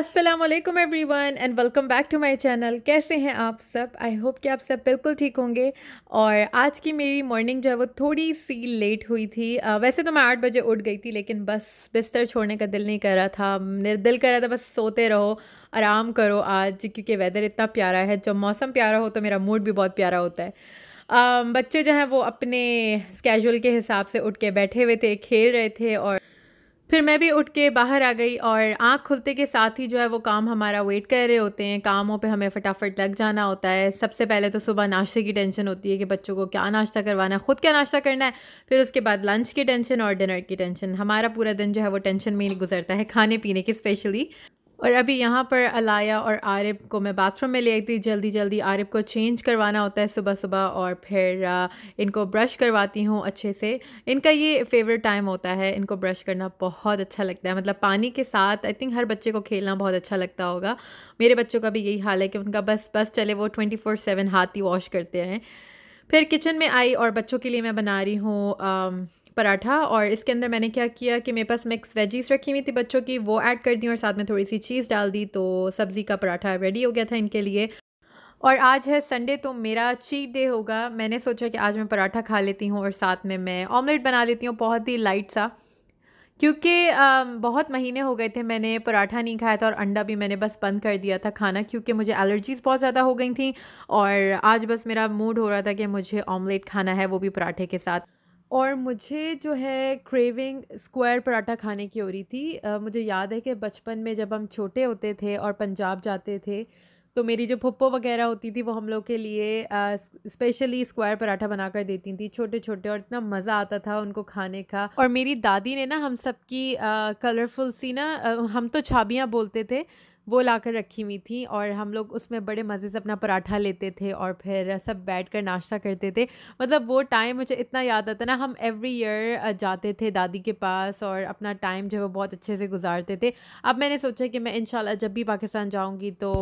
Aslam everyone and welcome back to my channel कैसे हैं आप सब आई होप कि आप सब बिल्कुल ठीक होंगे और आज की मेरी मॉर्निंग जो है वो थोड़ी सी लेट हुई थी आ, वैसे तो मैं आठ बजे उठ गई थी लेकिन बस बिस्तर छोड़ने का दिल नहीं कर रहा था मेरा दिल कर रहा था बस सोते रहो आराम करो आज क्योंकि वेदर इतना प्यारा है जब मौसम प्यारा हो तो मेरा मूड भी बहुत प्यारा होता है आ, बच्चे जो हैं वो अपने स्केजूल के हिसाब से उठ के बैठे हुए थे खेल रहे थे और फिर मैं भी उठ के बाहर आ गई और आँख खुलते के साथ ही जो है वो काम हमारा वेट कर रहे होते हैं कामों पे हमें फटाफट लग जाना होता है सबसे पहले तो सुबह नाश्ते की टेंशन होती है कि बच्चों को क्या नाश्ता करवाना है ख़ुद क्या नाश्ता करना है फिर उसके बाद लंच की टेंशन और डिनर की टेंशन हमारा पूरा दिन जो है वो टेंशन में ही गुजरता है खाने पीने की स्पेशली और अभी यहाँ पर अलाया और आरिब को मैं बाथरूम में ले आई थी जल्दी जल्दी आरिब को चेंज करवाना होता है सुबह सुबह और फिर इनको ब्रश करवाती हूँ अच्छे से इनका ये फेवरेट टाइम होता है इनको ब्रश करना बहुत अच्छा लगता है मतलब पानी के साथ आई थिंक हर बच्चे को खेलना बहुत अच्छा लगता होगा मेरे बच्चों का भी यही हाल है कि उनका बस बस चले वो ट्वेंटी फोर सेवन हाथ ही वॉश करते रहें फिर किचन में आई और बच्चों के लिए मैं बना रही हूँ पराठा और इसके अंदर मैंने क्या किया कि मेरे पास मिक्स वेजीज रखी हुई थी बच्चों की वो ऐड कर दी और साथ में थोड़ी सी चीज़ डाल दी तो सब्ज़ी का पराठा रेडी हो गया था इनके लिए और आज है संडे तो मेरा चीट डे होगा मैंने सोचा कि आज मैं पराठा खा लेती हूँ और साथ में मैं ऑमलेट बना लेती हूँ बहुत ही लाइट सा क्योंकि बहुत महीने हो गए थे मैंने पराठा नहीं खाया था और अंडा भी मैंने बस बंद कर दिया था खाना क्योंकि मुझे एलर्जीज़ बहुत ज़्यादा हो गई थी और आज बस मेरा मूड हो रहा था कि मुझे ऑमलेट खाना है वो भी पराठे के साथ और मुझे जो है क्रेविंग स्क्वायर पराठा खाने की हो रही थी अ, मुझे याद है कि बचपन में जब हम छोटे होते थे और पंजाब जाते थे तो मेरी जो पुप्पो वगैरह होती थी वो हम लोग के लिए स्पेशली स्क्वायर पराठा बनाकर देती थी छोटे छोटे और इतना मज़ा आता था उनको खाने का और मेरी दादी ने ना हम सबकी कलरफुल सी ना हम तो छाबियाँ बोलते थे वो ला कर रखी हुई थी और हम लोग उसमें बड़े मज़े से अपना पराठा लेते थे और फिर सब बैठ कर नाश्ता करते थे मतलब वो टाइम मुझे इतना याद आता ना हम एवरी ईयर जाते थे दादी के पास और अपना टाइम जो है वो बहुत अच्छे से गुजारते थे अब मैंने सोचा कि मैं इन जब भी पाकिस्तान जाऊँगी तो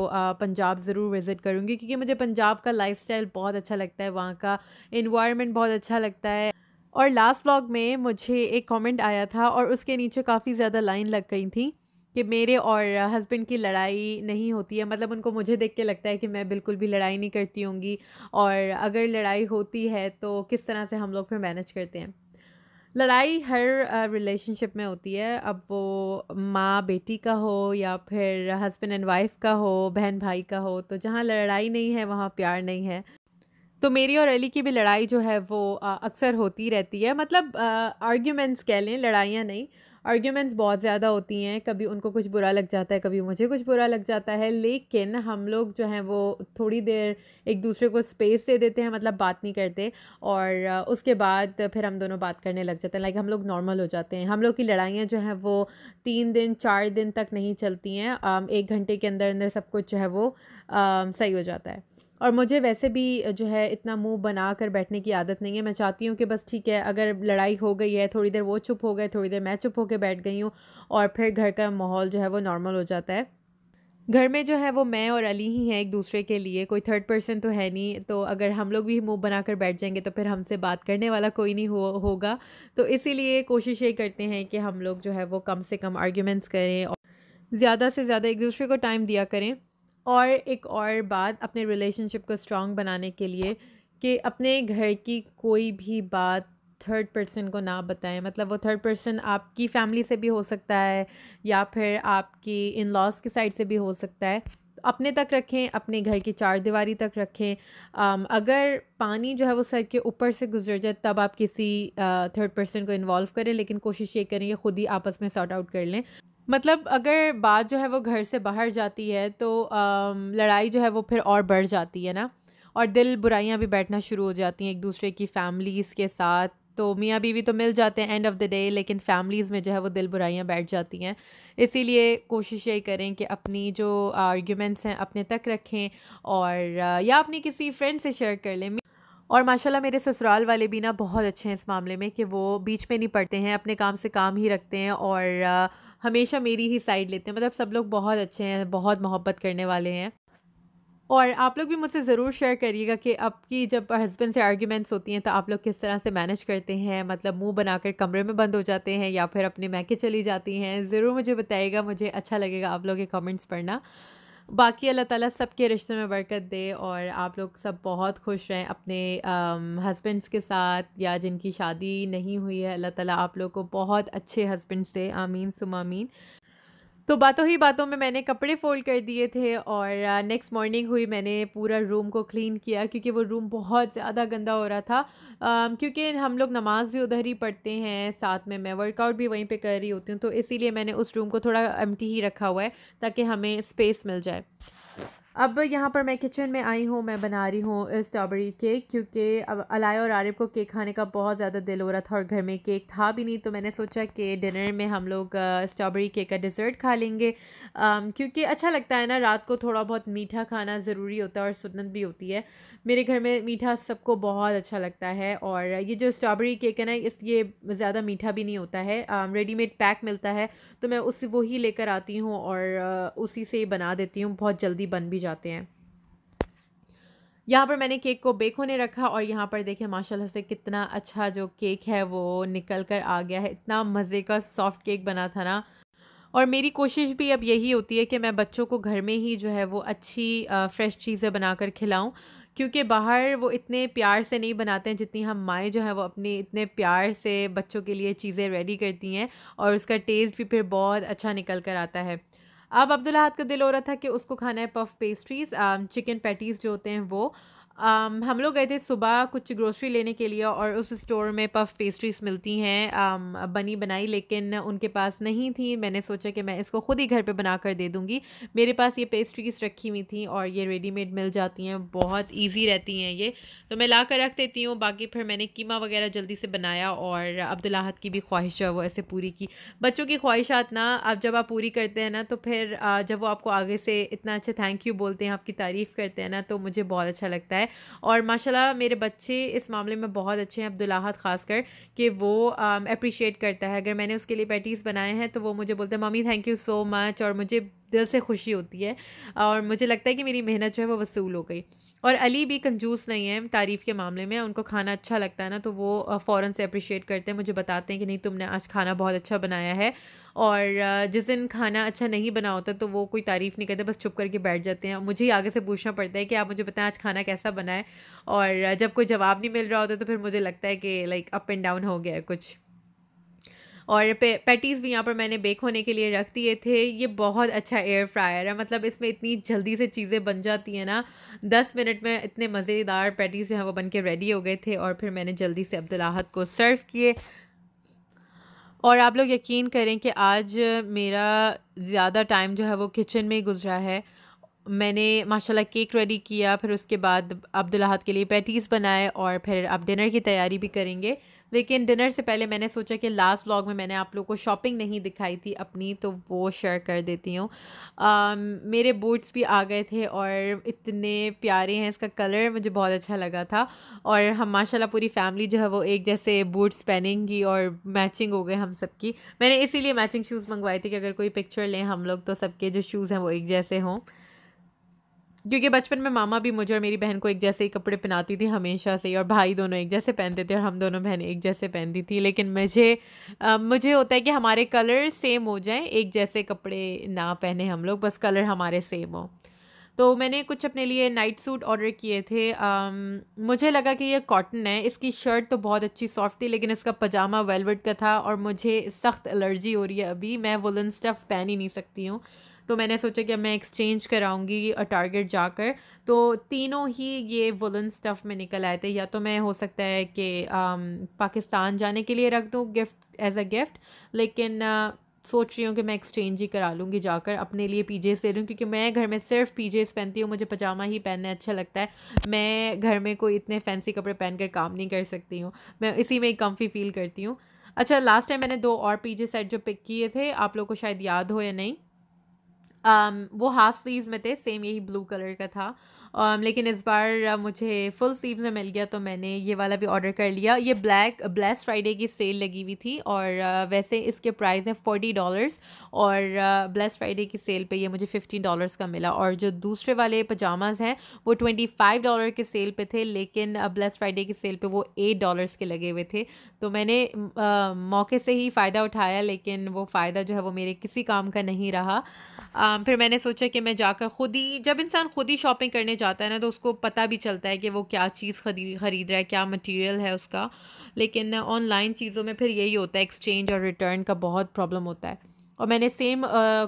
पंजाब ज़रूर विज़िट करूँगी क्योंकि मुझे पंजाब का लाइफ बहुत अच्छा लगता है वहाँ का इन्वायरमेंट बहुत अच्छा लगता है और लास्ट ब्लॉग में मुझे एक कमेंट आया था और उसके नीचे काफ़ी ज़्यादा लाइन लग गई थी कि मेरे और हस्बैंड की लड़ाई नहीं होती है मतलब उनको मुझे देख के लगता है कि मैं बिल्कुल भी लड़ाई नहीं करती होंगी और अगर लड़ाई होती है तो किस तरह से हम लोग फिर मैनेज करते हैं लड़ाई हर रिलेशनशिप में होती है अब वो माँ बेटी का हो या फिर हस्बैंड एंड वाइफ का हो बहन भाई का हो तो जहाँ लड़ाई नहीं है वहाँ प्यार नहीं है तो मेरी और अली की भी लड़ाई जो है वो अक्सर होती रहती है मतलब आर्ग्यूमेंट्स कह लें लड़ाइयाँ नहीं आर्ग्यूमेंट्स बहुत ज़्यादा होती हैं कभी उनको कुछ बुरा लग जाता है कभी मुझे कुछ बुरा लग जाता है लेकिन हम लोग जो हैं वो थोड़ी देर एक दूसरे को स्पेस दे देते हैं मतलब बात नहीं करते और उसके बाद फिर हम दोनों बात करने लग जाते हैं लाइक हम लोग नॉर्मल हो जाते हैं हम लोग की लड़ाइयाँ जो हैं वो तीन दिन चार दिन तक नहीं चलती हैं एक घंटे के अंदर अंदर सब कुछ जो है वो सही हो जाता है और मुझे वैसे भी जो है इतना मुंह बना कर बैठने की आदत नहीं है मैं चाहती हूँ कि बस ठीक है अगर लड़ाई हो गई है थोड़ी देर वो चुप हो गए थोड़ी देर मैं चुप होकर बैठ गई हूँ और फिर घर का माहौल जो है वो नॉर्मल हो जाता है घर में जो है वो मैं और अली ही हैं एक दूसरे के लिए कोई थर्ड पर्सन तो है नहीं तो अगर हम लोग भी मुंह बनाकर बैठ जाएंगे तो फिर हमसे बात करने वाला कोई नहीं हो होगा तो इसीलिए कोशिश ये करते हैं कि हम लोग जो है वो कम से कम आर्ग्यूमेंट्स करें और ज़्यादा से ज़्यादा एक दूसरे को टाइम दिया करें और एक और बात अपने रिलेशनशिप को स्ट्रॉन्ग बनाने के लिए कि अपने घर की कोई भी बात थर्ड पर्सन को ना बताएं मतलब वो थर्ड पर्सन आपकी फैमिली से भी हो सकता है या फिर आपकी इन लॉज की साइड से भी हो सकता है अपने तक रखें अपने घर की चार दीवारी तक रखें um, अगर पानी जो है वो सर के ऊपर से गुजर जाए तब आप किसी थर्ड uh, पर्सन को इन्वॉल्व करें लेकिन कोशिश ये करें कि खुद ही आपस में सॉर्ट आउट कर लें मतलब अगर बात जो है वो घर से बाहर जाती है तो आ, लड़ाई जो है वो फिर और बढ़ जाती है ना और दिल बुराइयाँ भी बैठना शुरू हो जाती हैं एक दूसरे की फैमिलीज़ के साथ तो मियाँ बीवी तो मिल जाते हैं एंड ऑफ द डे लेकिन फैमिलीज़ में जो है वो दिल बुराइयाँ बैठ जाती हैं इसीलिए कोशिश ये करें कि अपनी जो आर्ग्यूमेंट्स हैं अपने तक रखें और या अपनी किसी फ्रेंड से शेयर कर लें और माशाल्लाह मेरे ससुराल वाले भी ना बहुत अच्छे हैं इस मामले में कि वो बीच में नहीं पड़ते हैं अपने काम से काम ही रखते हैं और हमेशा मेरी ही साइड लेते हैं मतलब सब लोग बहुत अच्छे हैं बहुत मोहब्बत करने वाले हैं और आप लोग भी मुझसे ज़रूर शेयर करिएगा कि आपकी जब हस्बैंड से आर्ग्यूमेंट्स होती हैं तो आप लोग किस तरह से मैनेज करते हैं मतलब मुंह बनाकर कमरे में बंद हो जाते हैं या फिर अपने मैके चली जाती हैं ज़रूर मुझे बताइएगा मुझे अच्छा लगेगा आप लोग के कमेंट्स पढ़ना बाकी अल्लाह ताला सबके रिश्ते में बरकत दे और आप लोग सब बहुत खुश रहें अपने हस्बैंड्स के साथ या जिनकी शादी नहीं हुई है अल्लाह ताला आप लोग को बहुत अच्छे हस्बैंड दे आमीन सुमामीन तो बातों ही बातों में मैंने कपड़े फ़ोल्ड कर दिए थे और नेक्स्ट uh, मॉर्निंग हुई मैंने पूरा रूम को क्लीन किया क्योंकि वो रूम बहुत ज़्यादा गंदा हो रहा था um, क्योंकि हम लोग नमाज़ भी उधर ही पढ़ते हैं साथ में मैं वर्कआउट भी वहीं पे कर रही होती हूँ तो इसीलिए मैंने उस रूम को थोड़ा एम्प्टी ही रखा हुआ है ताकि हमें स्पेस मिल जाए अब यहाँ पर मैं किचन में आई हूँ मैं बना रही हूँ स्ट्रॉबेरी केक क्योंकि अब अलाया और आरिफ को केक खाने का बहुत ज़्यादा दिल हो रहा था और घर में केक था भी नहीं तो मैंने सोचा कि डिनर में हम लोग स्ट्रॉबेरी केक का डिज़र्ट खा लेंगे क्योंकि अच्छा लगता है ना रात को थोड़ा बहुत मीठा खाना ज़रूरी होता है और सुनत भी होती है मेरे घर में मीठा सबको बहुत अच्छा लगता है और ये जो स्ट्रॉबेरी केक है ना इस ये ज़्यादा मीठा भी नहीं होता है रेडीमेड पैक मिलता है तो मैं उस वही लेकर आती हूँ और उसी से बना देती हूँ बहुत जल्दी बन भी जाते हैं यहाँ पर मैंने केक को बेक होने रखा और यहाँ पर देखें माशाल्लाह से कितना अच्छा जो केक है वो निकल कर आ गया है इतना मज़े का सॉफ्ट केक बना था ना और मेरी कोशिश भी अब यही होती है कि मैं बच्चों को घर में ही जो है वो अच्छी आ, फ्रेश चीज़ें बनाकर खिलाऊं क्योंकि बाहर वो इतने प्यार से नहीं बनाते हैं जितनी हम माएँ जो है वो अपने इतने प्यार से बच्चों के लिए चीज़ें रेडी करती हैं और उसका टेस्ट भी फिर बहुत अच्छा निकल कर आता है अब अब्दुल हाथ का दिल हो रहा था कि उसको खाना है पफ पेस्ट्रीज चिकन पैटीज़ जो होते हैं वो um, हम लोग गए थे सुबह कुछ ग्रोसरी लेने के लिए और उस स्टोर में पफ पेस्ट्रीज मिलती हैं um, बनी बनाई लेकिन उनके पास नहीं थी मैंने सोचा कि मैं इसको ख़ुद ही घर पे बना कर दे दूँगी मेरे पास ये पेस्ट्रीज रखी हुई थी और ये रेडीमेड मिल जाती हैं बहुत ईजी रहती हैं ये तो मैं ला कर रख देती हूँ बाकी फिर मैंने कीमा वगैरह जल्दी से बनाया और अब्दुल्लाहत की भी ख्वाहिश है वो ऐसे पूरी की बच्चों की ख्वाहिशात ना अब जब आप पूरी करते हैं ना तो फिर जब वो आपको आगे से इतना अच्छा थैंक यू बोलते हैं आपकी तारीफ़ करते हैं ना तो मुझे बहुत अच्छा लगता है और माशाल्लाह मेरे बच्चे इस मामले में बहुत अच्छे हैं अब्दुल्लाहत ख़ासकर कि वो अप्रिशिएट um, करता है अगर मैंने उसके लिए पैटीज़ बनाए हैं तो वो मुझे बोलते हैं mummy thank you so much और मुझे दिल से खुशी होती है और मुझे लगता है कि मेरी मेहनत जो है वो वसूल हो गई और अली भी कंजूस नहीं है तारीफ़ के मामले में उनको खाना अच्छा लगता है ना तो वो फ़ौर से अप्रिशिएट करते हैं मुझे बताते हैं कि नहीं तुमने आज खाना बहुत अच्छा बनाया है और जिस दिन खाना अच्छा नहीं बना होता तो वो कोई तारीफ़ नहीं करते बस छुप करके बैठ जाते हैं मुझे ही आगे से पूछना पड़ता है कि आप मुझे बताएं आज खाना कैसा बना है और जब कोई जवाब नहीं मिल रहा होता तो फिर मुझे लगता है कि लाइक अप एंड डाउन हो गया है कुछ और पे, पैटीज़ भी यहाँ पर मैंने बेक होने के लिए रख दिए थे ये बहुत अच्छा एयर फ्रायर है मतलब इसमें इतनी जल्दी से चीज़ें बन जाती हैं ना दस मिनट में इतने मज़ेदार पैटीज़ जो हैं वो बन के रेडी हो गए थे और फिर मैंने जल्दी से अब्दुलाहत को सर्व किए और आप लोग यकीन करें कि आज मेरा ज़्यादा टाइम जो है वो किचन में गुजरा है मैंने माशाल्लाह केक रेडी किया फिर उसके बाद अब्दुल्लाहत के लिए पैटीज़ बनाए और फिर आप डिनर की तैयारी भी करेंगे लेकिन डिनर से पहले मैंने सोचा कि लास्ट व्लॉग में मैंने आप लोग को शॉपिंग नहीं दिखाई थी अपनी तो वो शेयर कर देती हूँ मेरे बूट्स भी आ गए थे और इतने प्यारे हैं इसका कलर मुझे बहुत अच्छा लगा था और हम माशाल्लाह पूरी फैमिली जो है वो एक जैसे बूट्स पहनेंगी और मैचिंग हो गए हम सबकी मैंने इसीलिए मैचिंग शूज़ मंगवाए थे कि अगर कोई पिक्चर लें हम लोग तो सबके जो शूज़ हैं वो एक जैसे हों क्योंकि बचपन में मामा भी मुझे और मेरी बहन को एक जैसे ही कपड़े पहनाती थी हमेशा से और भाई दोनों एक जैसे पहनते थे और हम दोनों बहन एक जैसे पहनती थी लेकिन मुझे आ, मुझे होता है कि हमारे कलर सेम हो जाएं एक जैसे कपड़े ना पहने हम लोग बस कलर हमारे सेम हो तो मैंने कुछ अपने लिए नाइट सूट ऑर्डर किए थे आम, मुझे लगा कि ये कॉटन है इसकी शर्ट तो बहुत अच्छी सॉफ्ट थी लेकिन इसका पजामा वेलवेट का था और मुझे सख्त एलर्जी हो रही है अभी मैं वुलन स्टफ़ पहन ही नहीं सकती हूँ तो मैंने सोचा कि अब मैं एक्सचेंज कराऊंगी टारगेट जाकर तो तीनों ही ये वुलन स्टफ़ में निकल आए थे या तो मैं हो सकता है कि um, पाकिस्तान जाने के लिए रख दूँ गिफ्ट एज अ गिफ्ट लेकिन आ, uh, सोच रही हूँ कि मैं एक्सचेंज ही करा लूँगी जाकर अपने लिए पीजेस दे लूँ क्योंकि मैं घर में सिर्फ पीजेस पहनती हूँ मुझे पजामा ही पहनना अच्छा लगता है मैं घर में कोई इतने फैंसी कपड़े पहन कर काम नहीं कर सकती हूँ मैं इसी में ही कम्फी फील करती हूँ अच्छा लास्ट टाइम मैंने दो और पीजे सेट जो पिक किए थे आप लोग को शायद याद हो या नहीं um, वो हाफ स्लीव में थे सेम यही ब्लू कलर का था um, लेकिन इस बार uh, मुझे फुल स्लीव में मिल गया तो मैंने ये वाला भी ऑर्डर कर लिया ये ब्लैक ब्लैस फ्राइडे की सेल लगी हुई थी और uh, वैसे इसके प्राइस हैं फोर्टी डॉलर्स और ब्लैस uh, फ्राइडे की सेल पे ये मुझे फिफ्टीन डॉलर्स का मिला और जो दूसरे वाले पजामाज़ हैं वो ट्वेंटी फाइव डॉलर के सेल पे थे लेकिन ब्लैस फ्राइडे की सेल पे वो एट डॉलर्स के लगे हुए थे तो मैंने uh, मौके से ही फ़ायदा उठाया लेकिन वो फ़ायदा जो है वो मेरे किसी काम का नहीं रहा um, फिर मैंने सोचा कि मैं जाकर खुद ही जब इंसान खुद ही शॉपिंग करने जा जाता है ना तो उसको पता भी चलता है कि वो क्या चीज़ खरीद खरीद रहा है क्या मटेरियल है उसका लेकिन ऑनलाइन चीज़ों में फिर यही होता है एक्सचेंज और रिटर्न का बहुत प्रॉब्लम होता है और मैंने सेम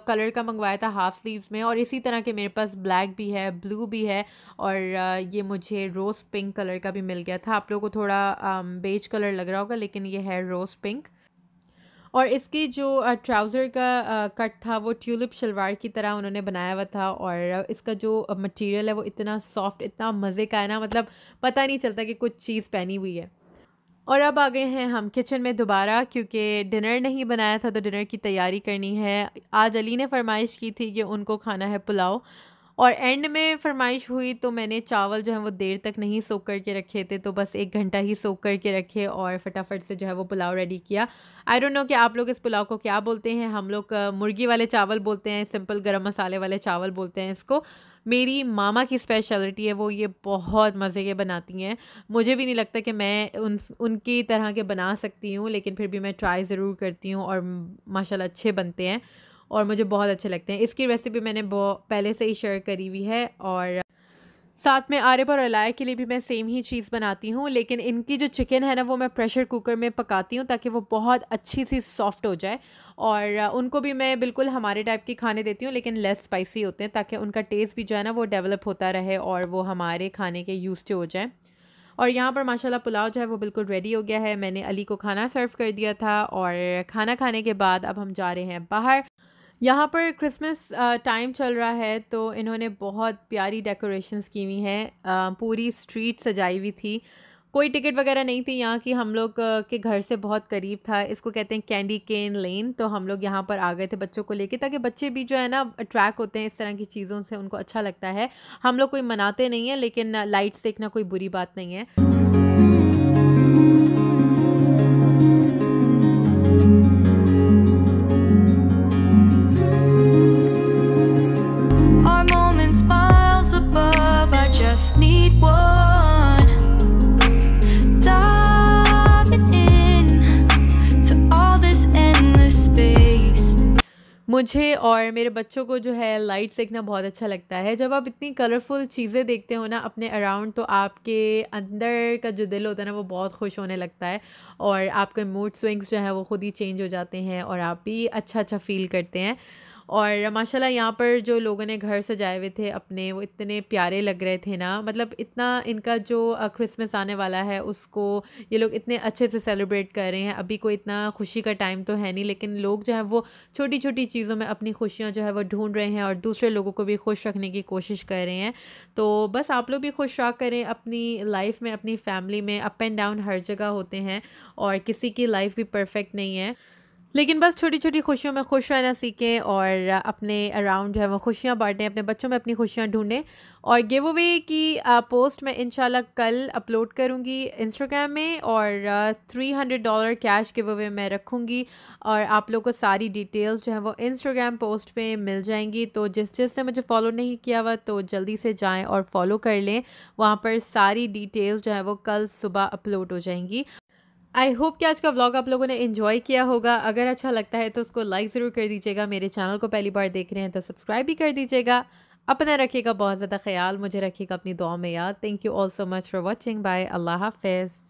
कलर uh, का मंगवाया था हाफ स्लीव्स में और इसी तरह के मेरे पास ब्लैक भी है ब्लू भी है और uh, ये मुझे रोज़ पिंक कलर का भी मिल गया था आप लोगों को थोड़ा बेज कलर लग रहा होगा लेकिन ये है रोज़ पिंक और इसके जो ट्राउज़र का कट था वो ट्यूलिप शलवार की तरह उन्होंने बनाया हुआ था और इसका जो मटेरियल है वो इतना सॉफ्ट इतना मज़े का है ना मतलब पता नहीं चलता कि कुछ चीज़ पहनी हुई है और अब आ गए हैं हम किचन में दोबारा क्योंकि डिनर नहीं बनाया था तो डिनर की तैयारी करनी है आज अली ने फरमाइश की थी कि उनको खाना है पुलाव और एंड में फरमाइश हुई तो मैंने चावल जो है वो देर तक नहीं सोख करके रखे थे तो बस एक घंटा ही सोख करके रखे और फटाफट से जो है वो पुलाव रेडी किया आई डोंट नो कि आप लोग इस पुलाव को क्या बोलते हैं हम लोग मुर्गी वाले चावल बोलते हैं सिंपल गर्म मसाले वाले चावल बोलते हैं इसको मेरी मामा की स्पेशलिटी है वो ये बहुत मज़े के बनाती हैं मुझे भी नहीं लगता कि मैं उन उनकी तरह के बना सकती हूँ लेकिन फिर भी मैं ट्राई ज़रूर करती हूँ और माशाल्लाह अच्छे बनते हैं और मुझे बहुत अच्छे लगते हैं इसकी रेसिपी मैंने पहले से ही शेयर करी हुई है और साथ में आरिफ और अलाय के लिए भी मैं सेम ही चीज़ बनाती हूँ लेकिन इनकी जो चिकन है ना वो मैं प्रेशर कुकर में पकाती हूँ ताकि वो बहुत अच्छी सी सॉफ्ट हो जाए और उनको भी मैं बिल्कुल हमारे टाइप के खाने देती हूँ लेकिन लेस स्पाइसी होते हैं ताकि उनका टेस्ट भी जो है ना वो डेवलप होता रहे और वो हमारे खाने के यूज हो जाए और यहाँ पर माशाल्लाह पुलाव जो है वो बिल्कुल रेडी हो गया है मैंने अली को खाना सर्व कर दिया था और खाना खाने के बाद अब हम जा रहे हैं बाहर यहाँ पर क्रिसमस टाइम चल रहा है तो इन्होंने बहुत प्यारी डेकोरेशंस की हुई हैं पूरी स्ट्रीट सजाई हुई थी कोई टिकट वगैरह नहीं थी यहाँ की हम लोग के घर से बहुत करीब था इसको कहते हैं कैंडी केन लेन तो हम लोग यहाँ पर आ गए थे बच्चों को लेके ताकि बच्चे भी जो है ना अट्रैक्ट होते हैं इस तरह की चीज़ों से उनको अच्छा लगता है हम लोग कोई मनाते नहीं हैं लेकिन लाइट्स देखना कोई बुरी बात नहीं है मुझे और मेरे बच्चों को जो है लाइट्स देखना बहुत अच्छा लगता है जब आप इतनी कलरफुल चीज़ें देखते हो ना अपने अराउंड तो आपके अंदर का जो दिल होता है ना वो बहुत खुश होने लगता है और आपके मूड स्विंग्स जो है वो ख़ुद ही चेंज हो जाते हैं और आप भी अच्छा अच्छा फील करते हैं और माशाल्लाह यहाँ पर जो लोगों ने घर सजाए हुए थे अपने वो इतने प्यारे लग रहे थे ना मतलब इतना इनका जो क्रिसमस आने वाला है उसको ये लोग इतने अच्छे से सेलिब्रेट कर रहे हैं अभी कोई इतना खुशी का टाइम तो है नहीं लेकिन लोग जो है वो छोटी छोटी चीज़ों में अपनी खुशियाँ जो है वो ढूंढ रहे हैं और दूसरे लोगों को भी खुश रखने की कोशिश कर रहे हैं तो बस आप लोग भी खुश रहा करें अपनी लाइफ में अपनी फैमिली में अप एंड डाउन हर जगह होते हैं और किसी की लाइफ भी परफेक्ट नहीं है लेकिन बस छोटी छोटी खुशियों में खुश रहना सीखें और अपने अराउंड जो है वो खुशियाँ बांटें अपने बच्चों में अपनी खुशियाँ ढूंढें और गिव अवे की पोस्ट मैं इंशाल्लाह कल अपलोड करूँगी इंस्टाग्राम में और three hundred dollar cash giveaway मैं रखूँगी और आप लोग को सारी डिटेल्स जो है वो इंस्टाग्राम पोस्ट पर मिल जाएंगी तो जिस जिसने मुझे फॉलो नहीं किया हुआ तो जल्दी से जाएँ और फॉलो कर लें वहाँ पर सारी डिटेल्स जो है वो कल सुबह अपलोड हो जाएंगी आई होप कि आज का व्लॉग आप लोगों ने इन्जॉय किया होगा अगर अच्छा लगता है तो उसको लाइक ज़रूर कर दीजिएगा मेरे चैनल को पहली बार देख रहे हैं तो सब्सक्राइब भी कर दीजिएगा अपना रखिएगा बहुत ज़्यादा ख्याल मुझे रखिएगा अपनी दुआ में याद thank you all so much for watching bye अल्लाह हाफिज़